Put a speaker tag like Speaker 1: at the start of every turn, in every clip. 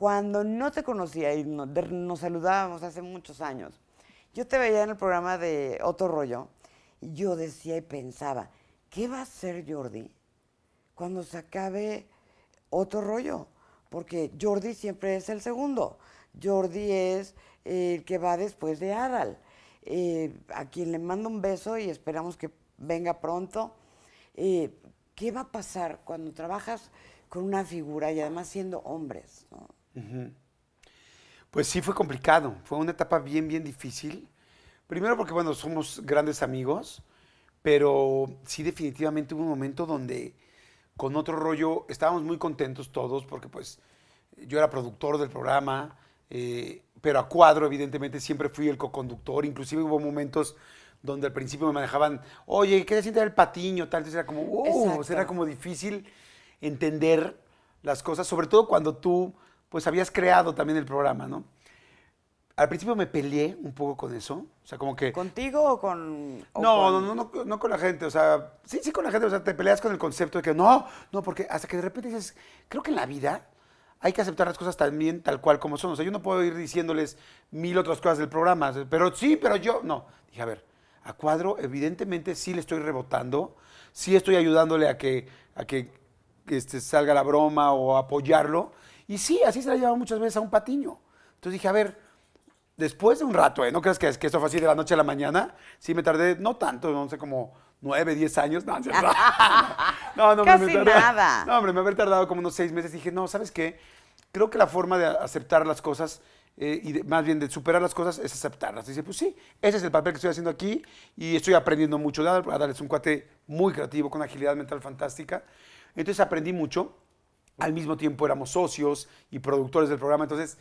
Speaker 1: Cuando no te conocía y nos saludábamos hace muchos años, yo te veía en el programa de Otro Rollo y yo decía y pensaba, ¿qué va a hacer Jordi cuando se acabe Otro Rollo? Porque Jordi siempre es el segundo. Jordi es el que va después de Adal, eh, a quien le mando un beso y esperamos que venga pronto. Eh, ¿Qué va a pasar cuando trabajas con una figura y además siendo hombres?
Speaker 2: Pues sí, fue complicado. Fue una etapa bien, bien difícil. Primero porque, bueno, somos grandes amigos, pero sí definitivamente hubo un momento donde con otro rollo estábamos muy contentos todos porque pues yo era productor del programa, eh, pero a cuadro evidentemente siempre fui el co-conductor. Inclusive hubo momentos donde al principio me manejaban, oye, ¿qué siente el patiño? Tal, entonces era como, wow, oh, era como difícil entender las cosas, sobre todo cuando tú pues habías creado también el programa, ¿no? Al principio me peleé un poco con eso, o sea, como que... ¿Contigo o con...? no, No, no, no, no, con la gente, o sea, sí, sí con la gente, o sea, te peleas con el concepto de que no, no, porque hasta que de repente dices, creo que en la vida hay que aceptar las cosas también tal cual como son, o sea, yo no puedo ir diciéndoles mil otras cosas del programa, pero sí, pero yo, no. Dije, a ver, a Cuadro evidentemente sí le estoy rebotando, sí estoy ayudándole a que, a que este, salga la broma o apoyarlo, y sí, así se la llevaba muchas veces a un patiño. Entonces dije, a ver, después de un rato, ¿eh? ¿no crees que, es, que esto fue así de la noche a la mañana? Sí, me tardé, no tanto, no sé, como nueve, diez años. No, no, no, Casi me, tardé, nada. No, hombre, me haber tardado como unos seis meses. Dije, no, ¿sabes qué? Creo que la forma de aceptar las cosas eh, y más bien de superar las cosas es aceptarlas. Dice, pues sí, ese es el papel que estoy haciendo aquí y estoy aprendiendo mucho. Adal, Adal es un cuate muy creativo, con agilidad mental fantástica. Entonces aprendí mucho al mismo tiempo éramos socios y productores del programa. Entonces,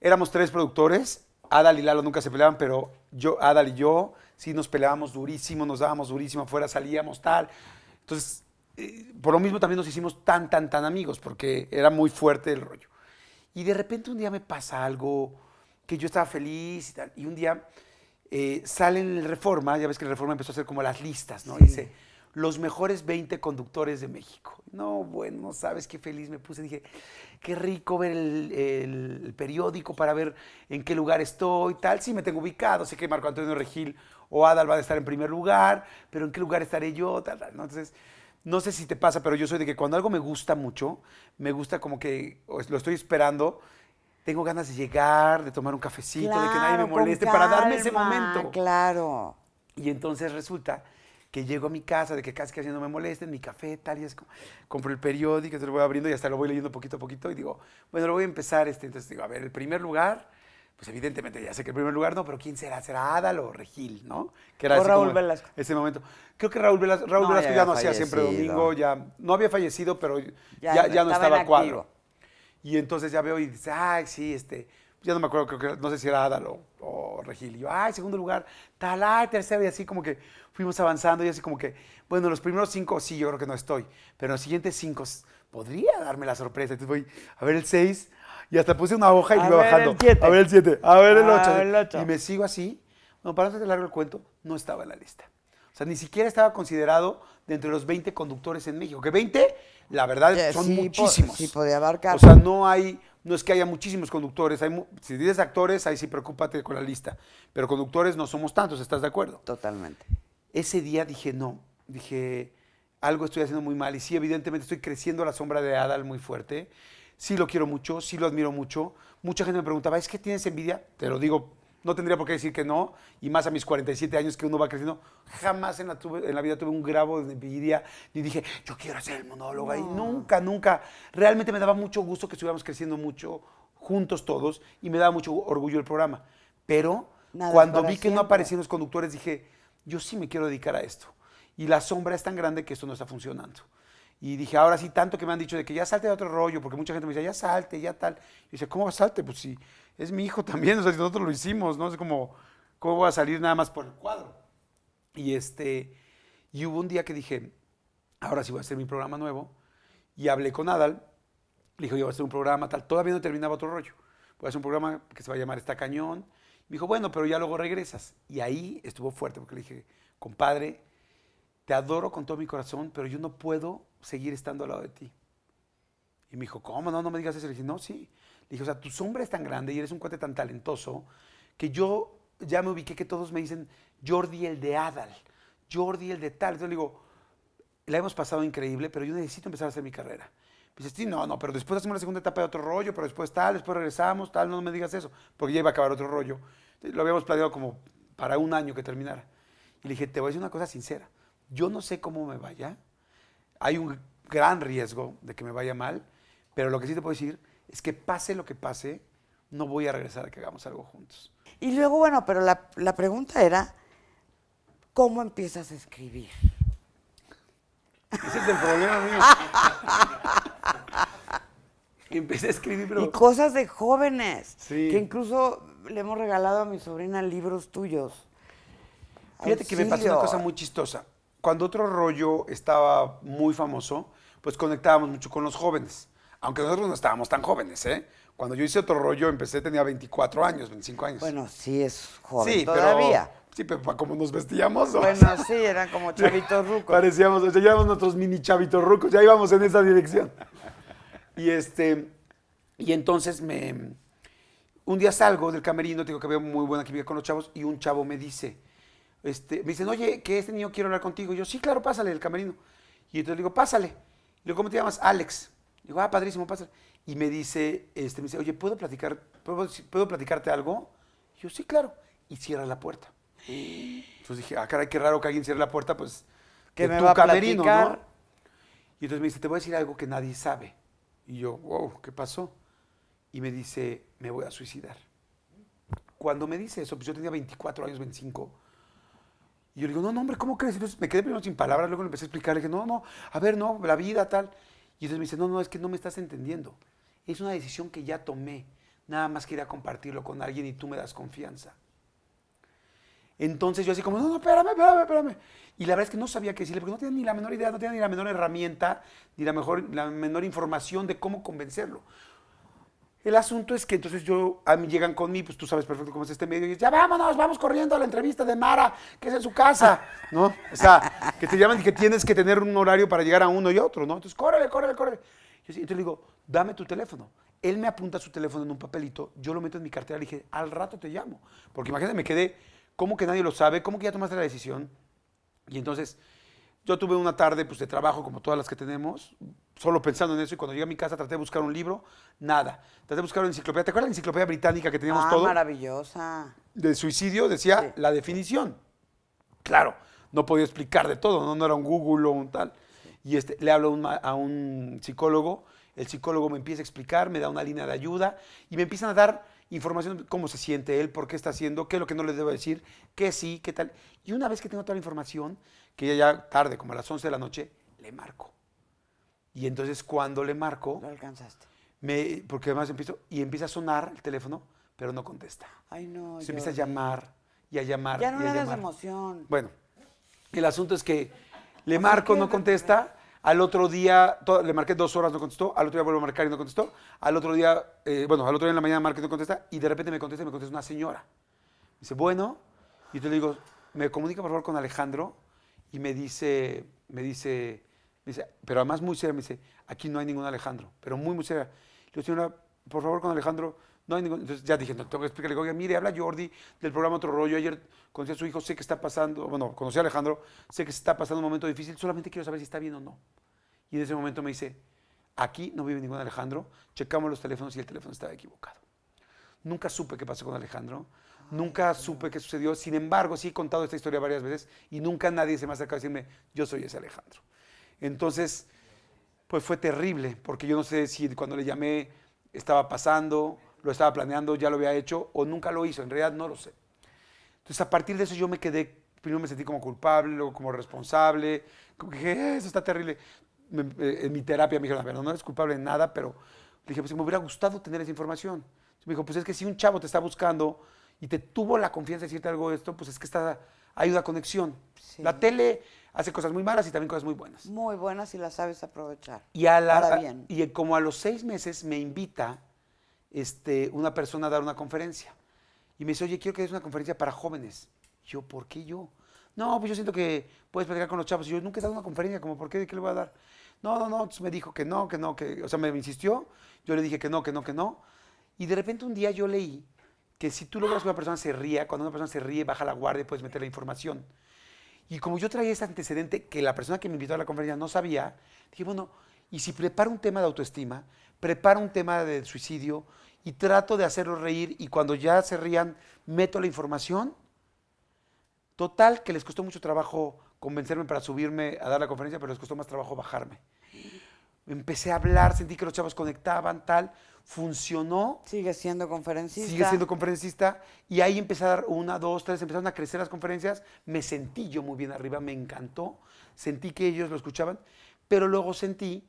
Speaker 2: éramos tres productores. Adal y Lalo nunca se peleaban, pero yo, Adal y yo sí nos peleábamos durísimo, nos dábamos durísimo afuera, salíamos tal. Entonces, eh, por lo mismo también nos hicimos tan, tan, tan amigos, porque era muy fuerte el rollo. Y de repente un día me pasa algo que yo estaba feliz y tal. Y un día eh, salen en el Reforma, ya ves que el Reforma empezó a hacer como las listas, ¿no? dice, los mejores 20 conductores de México. No, bueno, sabes qué feliz me puse. Dije, qué rico ver el, periódico para ver en qué lugar estoy, y tal. Sí, me tengo ubicado. Sé que Marco Antonio Regil o Adal van a estar en primer lugar, pero en qué lugar estaré yo, tal, Entonces, no sé si te pasa, pero yo soy de que cuando algo me gusta mucho, me gusta como que lo estoy esperando tengo ganas de llegar, de tomar un cafecito, de que nadie me moleste, para darme ese momento. Claro. Y entonces resulta que llego a mi casa, de que casi casi no me molesten, mi café, tal, y es como, compro el periódico, se lo voy abriendo y hasta lo voy leyendo poquito a poquito y digo, bueno, lo voy a empezar, este, entonces digo, a ver, el primer lugar, pues evidentemente ya sé que el primer lugar no, pero ¿quién será? ¿Será Adal o Regil, no? Que Raúl Velasco. Ese momento. Creo que Raúl Velasco, Velasco ya, no hacía siempre domingo, ya no había fallecido, pero ya, no estaba, estaba cuadro. Y entonces ya veo y dice, ay, sí, este, ya no me acuerdo, creo que, no sé si era Adal o, Regilio. ay, segundo lugar, tal, ay, tercero, y así como que fuimos avanzando y así como que, bueno, los primeros cinco sí, yo creo que no estoy, pero los siguientes cinco podría darme la sorpresa. Entonces voy a ver el seis y hasta puse una hoja y a iba bajando. A ver el siete, a ver el ocho. A ver el ocho. Y me sigo así. Bueno, para no largo el cuento, no estaba en la lista. O sea, ni siquiera estaba considerado de entre los 20 conductores en México. Que 20, la verdad, son sí, muchísimos.
Speaker 1: sí, O
Speaker 2: sea, no hay no es que haya muchísimos conductores. Hay, si dices actores, ahí sí preocúpate con la lista. Pero conductores no somos tantos, ¿estás de acuerdo? Totalmente. Ese día dije, no, dije, algo estoy haciendo muy mal. Y sí, evidentemente estoy creciendo a la sombra de Adal muy fuerte. Sí lo quiero mucho, sí lo admiro mucho. Mucha gente me preguntaba, ¿es que tienes envidia? Te lo digo no tendría por qué decir que no, y más a mis 47 años que uno va creciendo, jamás en la, vida tuve un grabo de envidia, ni dije, yo quiero ser el monólogo, y nunca, nunca, realmente me daba mucho gusto que estuviéramos creciendo mucho juntos todos, y me daba mucho orgullo el programa, pero
Speaker 1: cuando vi que no aparecían
Speaker 2: los conductores, dije, yo sí me quiero dedicar a esto, y la sombra es tan grande que esto no está funcionando. Y dije, ahora sí, tanto que me han dicho de que ya salte de otro rollo, porque mucha gente me dice, ya salte, ya tal. Y dice, ¿cómo va a salte? Pues sí, es mi hijo también, o sea, nosotros lo hicimos, ¿no? Es como, ¿cómo voy a salir nada más por el cuadro? Y, este, y hubo un día que dije, ahora sí voy a hacer mi programa nuevo. Y hablé con Adal, le dijo yo voy a hacer un programa tal. Todavía no terminaba otro rollo. Voy a hacer un programa que se va a llamar Está Cañón. Me dijo, bueno, pero ya luego regresas. Y ahí estuvo fuerte, porque le dije, compadre, te adoro con todo mi corazón, pero yo no puedo seguir estando al lado de ti. Y me dijo, ¿cómo? No, no me digas eso. Le dije, no, sí. Le dije, o sea, tu sombra es tan grande y eres un cuate tan talentoso que yo ya me ubiqué que todos me dicen Jordi el de Adal, Jordi el de tal. Entonces le digo, la hemos pasado increíble, pero yo necesito empezar a hacer mi carrera. Me dice, sí, no, no, pero después hacemos la segunda etapa de otro rollo, pero después tal, después regresamos, tal, no me digas eso, porque ya iba a acabar otro rollo. Lo habíamos planeado como para un año que terminara. Y le dije, te voy a decir una cosa sincera yo no sé cómo me vaya, hay un gran riesgo de que me vaya mal, pero lo que sí te puedo decir es que pase lo que pase, no voy a regresar a que hagamos algo juntos.
Speaker 1: Y luego, bueno, pero la, pregunta era, ¿cómo empiezas a escribir? Ese es el problema mío.
Speaker 2: Empecé a escribir, pero... Y
Speaker 1: cosas de jóvenes. Que incluso le hemos regalado a mi sobrina libros tuyos. Fíjate que me pasó una cosa muy
Speaker 2: chistosa cuando otro rollo estaba muy famoso, pues conectábamos mucho con los jóvenes. Aunque nosotros no estábamos tan jóvenes, ¿eh? Cuando yo hice otro rollo, empecé, tenía 24 años, 25 años. Bueno, sí es joven todavía. sí, pero para cómo nos vestíamos. Bueno, sí,
Speaker 1: eran como chavitos rucos.
Speaker 2: Parecíamos, o sea, nuestros mini chavitos rucos, ya íbamos en esa dirección. Y este, y entonces me, un día salgo del camerino, tengo que ver muy buena química con los chavos, y un chavo me dice, este, me dicen, oye, que este niño quiero hablar contigo. yo, sí, claro, pásale el camerino. Y entonces le digo, pásale. Le digo, ¿cómo te llamas? Alex. Le digo, ah, padrísimo, pásale. Y me dice, este, me dice, oye, ¿puedo, platicar, ¿puedo, platicarte algo? Y yo, sí, claro. Y cierra la puerta. Entonces dije, ah, caray, qué raro que alguien cierre la puerta, pues,
Speaker 1: que tu camerino, ¿no?
Speaker 2: Y entonces me dice, te voy a decir algo que nadie sabe. Y yo, wow, ¿qué pasó? Y me dice, me voy a suicidar. Cuando me dice eso, pues yo tenía 24 años, 25 y yo le digo, no, no, hombre, ¿cómo crees? me quedé primero sin palabras, luego le empecé a explicar, le dije, no, no, a ver, no, la vida, tal. Y entonces me dice, no, no, es que no me estás entendiendo. Es una decisión que ya tomé. Nada más quería compartirlo con alguien y tú me das confianza. Entonces yo así como, no, no, espérame, espérame, espérame. Y la verdad es que no sabía qué decirle, porque no tenía ni la menor idea, no tenía ni la menor herramienta, ni la, mejor, la menor información de cómo convencerlo. El asunto es que entonces yo, a mí llegan conmigo, pues tú sabes perfecto cómo es este medio, y dices, ya vámonos, vamos corriendo a la entrevista de Mara, que es en su casa, ¿no? O sea, que te llaman y que tienes que tener un horario para llegar a uno y otro, ¿no? Entonces, córrele, córrele, córrele. Yo entonces le digo, dame tu teléfono. Él me apunta su teléfono en un papelito, yo lo meto en mi cartera y le dije, al rato te llamo. Porque imagínate, me quedé, ¿cómo que nadie lo sabe? ¿Cómo que ya tomaste la decisión? Y entonces yo tuve una tarde pues, de trabajo, como todas las que tenemos, solo pensando en eso. Y cuando llegué a mi casa traté de buscar un libro, nada. Traté de buscar una enciclopedia. ¿Te acuerdas la enciclopedia británica que teníamos ah,
Speaker 1: maravillosa.
Speaker 2: de suicidio decía la definición. Claro, no podía explicar de todo, no, era un Google o un tal. Y este, le hablo a un psicólogo, el psicólogo me empieza a explicar, me da una línea de ayuda y me empiezan a dar información, cómo se siente él, por qué está haciendo, qué es lo que no le debo decir, qué sí, qué tal. Y una vez que tengo toda la información, que ya tarde, como a las 11 de la noche, le marco. Y entonces cuando le marco... Lo alcanzaste. Me, porque además empiezo, y empieza a sonar el teléfono, pero no contesta.
Speaker 1: Ay, no. Se empieza a
Speaker 2: llamar y a llamar. Ya no le das
Speaker 1: emoción.
Speaker 2: Bueno, el asunto es que le marco, no contesta, al otro día, le marqué dos horas, no contestó. Al otro día vuelvo a marcar y no contestó. Al otro día, eh, bueno, al otro día en la mañana marqué y no contesta. Y de repente me contesta, me contesta una señora. dice, bueno. Y yo le digo, me comunica por favor con Alejandro. Y me dice, me dice, me dice, pero además muy seria, me dice, aquí no hay ningún Alejandro, pero muy, muy seria. Le digo, señora, por favor con Alejandro no entonces ya dije, no, tengo que explicarle, oiga, mire, habla Jordi del programa Otro Rollo, ayer conocí a su hijo, sé que está pasando, bueno, conocí a Alejandro, sé que está pasando un momento difícil, solamente quiero saber si está bien o no. Y en ese momento me dice, aquí no vive ningún Alejandro, checamos los teléfonos y el teléfono estaba equivocado. Nunca supe qué pasó con Alejandro, nunca supe qué sucedió, sin embargo, sí he contado esta historia varias veces y nunca nadie se me ha acercado a decirme, yo soy ese Alejandro. Entonces, pues fue terrible, porque yo no sé si cuando le llamé estaba pasando lo estaba planeando, ya lo había hecho o nunca lo hizo, en realidad no lo sé. Entonces a partir de eso yo me quedé, primero me sentí como culpable, luego como responsable, como que dije, eh, eso está terrible. Eh, en mi terapia me dijeron, a no, eres culpable de nada, pero dije, pues me hubiera gustado tener esa información. me dijo, pues es que si un chavo te está buscando y te tuvo la confianza de decirte algo de esto, pues es que está, hay una conexión.
Speaker 1: La tele
Speaker 2: hace cosas muy malas y también cosas muy buenas.
Speaker 1: Muy buenas y las sabes aprovechar. Y, bien.
Speaker 2: y como a los seis meses me invita este, una persona a dar una conferencia. Y me dice, oye, quiero que des una conferencia para jóvenes. Yo, ¿por qué yo? No, pues yo siento que puedes platicar con los chavos. Y yo nunca he dado una conferencia, como, ¿por qué? ¿De qué le voy a dar? No, no, no. Entonces me dijo que no, que no, que. O sea, me insistió. Yo le dije que no, que no, que no. Y de repente un día yo leí que si tú logras que una persona se ría, cuando una persona se ríe, baja la guardia y puedes meter la información. Y como yo traía ese antecedente que la persona que me invitó a la conferencia no sabía, dije, bueno, y si preparo un tema de autoestima, preparo un tema de suicidio y trato de hacerlos reír y cuando ya se rían, meto la información. Total, que les costó mucho trabajo convencerme para subirme a dar la conferencia, pero les costó más trabajo bajarme. Empecé a hablar, sentí que los chavos conectaban, tal. Funcionó. Sigue siendo conferencista. Sigue siendo conferencista. Y ahí empecé a dar una, dos, tres, empezaron a crecer las conferencias. Me sentí yo muy bien arriba, me encantó. Sentí que ellos lo escuchaban, pero luego sentí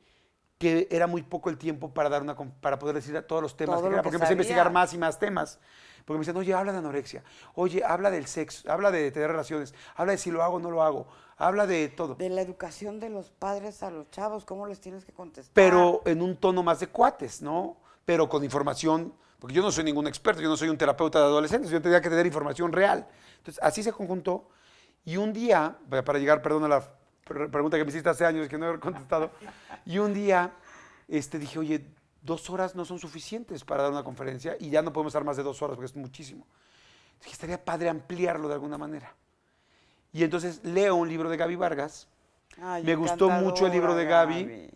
Speaker 2: que era muy poco el tiempo para, dar una, para poder decir todos los temas porque empecé a investigar más y más temas. Porque me dicen, oye, habla de anorexia, oye, habla del sexo, habla de tener relaciones, habla de si lo hago o no lo hago, habla de todo. De
Speaker 1: la educación de los padres a los chavos, cómo les tienes que contestar.
Speaker 2: Pero en un tono más de cuates, ¿no? Pero con información, porque yo no soy ningún experto, yo no soy un terapeuta de adolescentes, yo tenía que tener información real. Entonces, así se conjuntó. Y un día, para llegar, perdón, a la pregunta que me hiciste hace años que no he contestado. Y un día este, dije, oye, dos horas no son suficientes para dar una conferencia y ya no podemos dar más de dos horas porque es muchísimo. Dije, estaría padre ampliarlo de alguna manera. Y entonces leo un libro de Gaby Vargas. me gustó mucho el libro de Gaby.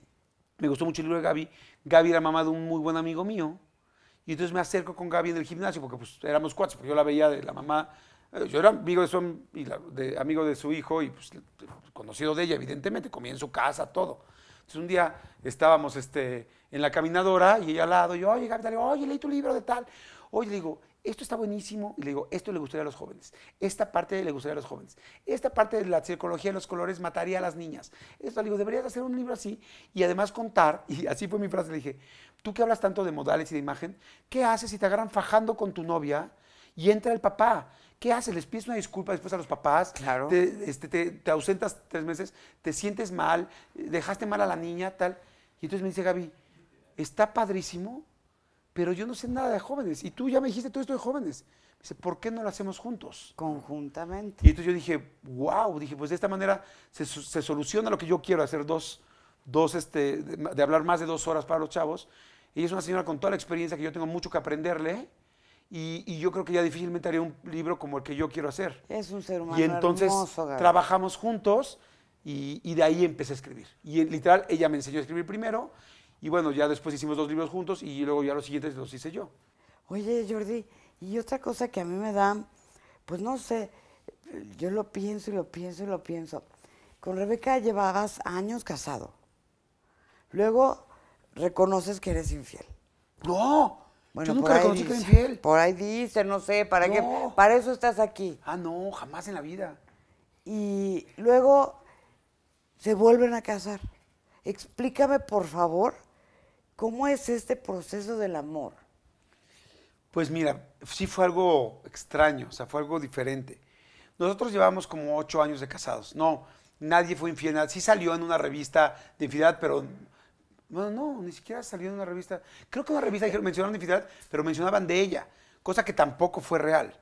Speaker 2: Me gustó mucho el libro de Gaby. Gaby era mamá de un muy buen amigo mío. Y entonces me acerco con Gaby en el gimnasio, porque pues éramos cuatro, porque yo la veía de la mamá eh, yo era amigo de su, amigo de su hijo y pues, conocido de ella, evidentemente, comía en su casa, todo. Entonces un día estábamos este, en la caminadora y ella al lado, yo, oye, oye, leí tu libro de tal. Oye, le digo, esto está buenísimo, y le digo, esto le gustaría a los jóvenes, esta parte le gustaría a los jóvenes, esta parte de la psicología de los colores mataría a las niñas. Esto le digo, deberías hacer un libro así y además contar, y así fue mi frase, le dije, tú que hablas tanto de modales y de imagen, ¿qué haces si te agarran fajando con tu novia y entra el papá? ¿Qué haces? ¿Les pides una disculpa después a los papás? Claro. Este, te, ausentas tres meses, te sientes mal, dejaste mal a la niña, tal. Y entonces me dice Gaby, está padrísimo, pero yo no sé nada de jóvenes. Y tú ya me dijiste todo esto de jóvenes. dice, ¿por qué no lo hacemos juntos? Conjuntamente. Y entonces yo dije, wow, dije, pues de esta manera se, soluciona lo que yo quiero, hacer dos, este, de, hablar más de dos horas para los chavos. Y es una señora con toda la experiencia que yo tengo mucho que aprenderle. Y, yo creo que ya difícilmente haría un libro como el que yo quiero hacer.
Speaker 1: Es un ser humano. Y entonces
Speaker 2: trabajamos juntos y, y, de ahí empecé a escribir. Y literal, ella me enseñó a escribir primero y bueno, ya después hicimos dos libros juntos y luego ya los siguientes los
Speaker 1: hice yo. Oye, Jordi, y otra cosa que a mí me da, pues no sé, yo lo pienso y lo pienso y lo pienso. Con Rebeca llevabas años casado. Luego reconoces que eres infiel. No. Bueno, por ahí dice, no sé, ¿para qué? Para eso estás aquí. Ah, no, jamás en la vida. Y luego se vuelven a casar. Explícame, por favor, cómo es este proceso del amor.
Speaker 2: Pues mira, sí fue algo extraño, o sea, fue algo diferente. Nosotros llevamos como ocho años de casados. No, nadie fue infiel. Sí salió en una revista de infidelidad, pero bueno, no, ni siquiera salió en una revista. Creo que en una revista mencionaron infidelidad, pero mencionaban de ella, cosa que tampoco fue real.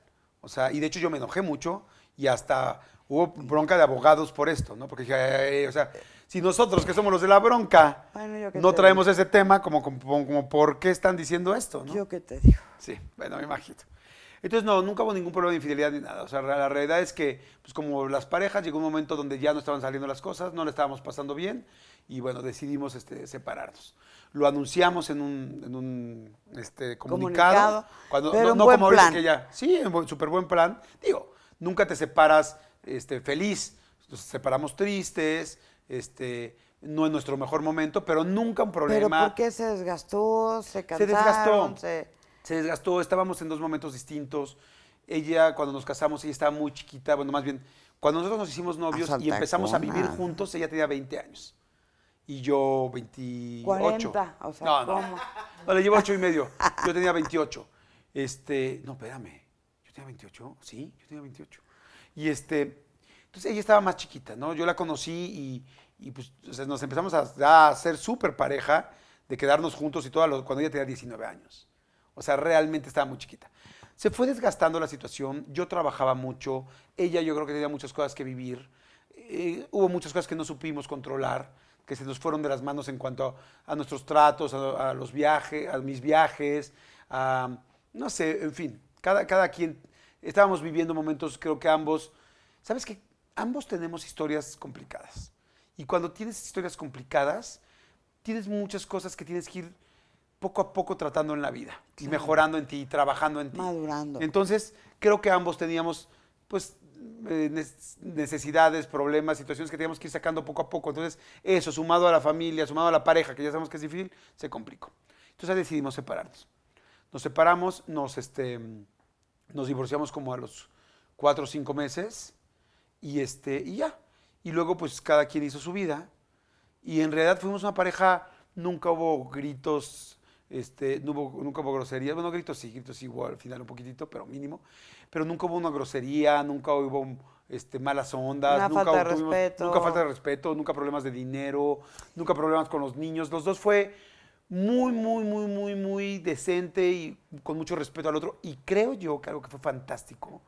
Speaker 2: O sea, y de hecho yo me enojé mucho y hasta hubo bronca de abogados por esto, ¿no? Porque dije, o sea, si nosotros que somos los de la bronca
Speaker 1: no traemos ese
Speaker 2: tema, como, como, ¿por qué están diciendo esto? ¿no? Yo qué te digo. Sí, bueno, me imagino. Entonces, no, nunca hubo ningún problema de infidelidad ni nada. O sea, la realidad es que, pues como las parejas, llegó un momento donde ya no estaban saliendo las cosas, no le estábamos pasando bien y bueno, decidimos este, separarnos. Lo anunciamos en un, este, comunicado. cuando, no, como que ya. Sí, un súper buen plan. Digo, nunca te separas este, feliz. Nos separamos tristes, este, no en nuestro mejor momento, pero nunca un problema. ¿Pero por
Speaker 1: qué se desgastó? ¿Se cansaron? Se
Speaker 2: desgastó se desgastó, estábamos en dos momentos distintos. Ella, cuando nos casamos, ella estaba muy chiquita, bueno, más bien, cuando nosotros nos hicimos novios y empezamos a vivir juntos, ella tenía 20 años. Y yo 28. 40, no, no. No, le llevo 8 y medio. Yo tenía 28. Este, no, espérame. Yo tenía 28, sí, yo tenía 28. Y este, entonces ella estaba más chiquita, ¿no? Yo la conocí y, pues nos empezamos a, hacer ser súper pareja, de quedarnos juntos y todo, cuando ella tenía 19 años. O sea, realmente estaba muy chiquita. Se fue desgastando la situación, yo trabajaba mucho, ella yo creo que tenía muchas cosas que vivir, eh, hubo muchas cosas que no supimos controlar, que se nos fueron de las manos en cuanto a, nuestros tratos, a, los viajes, a mis viajes, a, no sé, en fin, cada, cada quien, estábamos viviendo momentos, creo que ambos, ¿sabes qué? Ambos tenemos historias complicadas. Y cuando tienes historias complicadas, tienes muchas cosas que tienes que ir poco a poco tratando en la vida y mejorando en ti y trabajando en ti. Madurando. Entonces, creo que ambos teníamos, pues, eh, necesidades, problemas, situaciones que teníamos que ir sacando poco a poco. Entonces, eso, sumado a la familia, sumado a la pareja, que ya sabemos que es difícil, se complicó. Entonces decidimos separarnos. Nos separamos, nos, este, nos divorciamos como a los cuatro o cinco meses y, este, y ya. Y luego, pues, cada quien hizo su vida. Y en realidad fuimos una pareja, nunca hubo gritos, este, nunca hubo groserías, bueno, gritos sí, gritos sí al final un poquitito, pero mínimo, pero nunca hubo una grosería, nunca hubo este, malas ondas, nunca, falta de respeto. nunca falta de respeto, nunca problemas de dinero, nunca problemas con los niños, los dos fue muy, muy, muy, muy, muy decente y con mucho respeto al otro, y creo yo que algo que fue fantástico,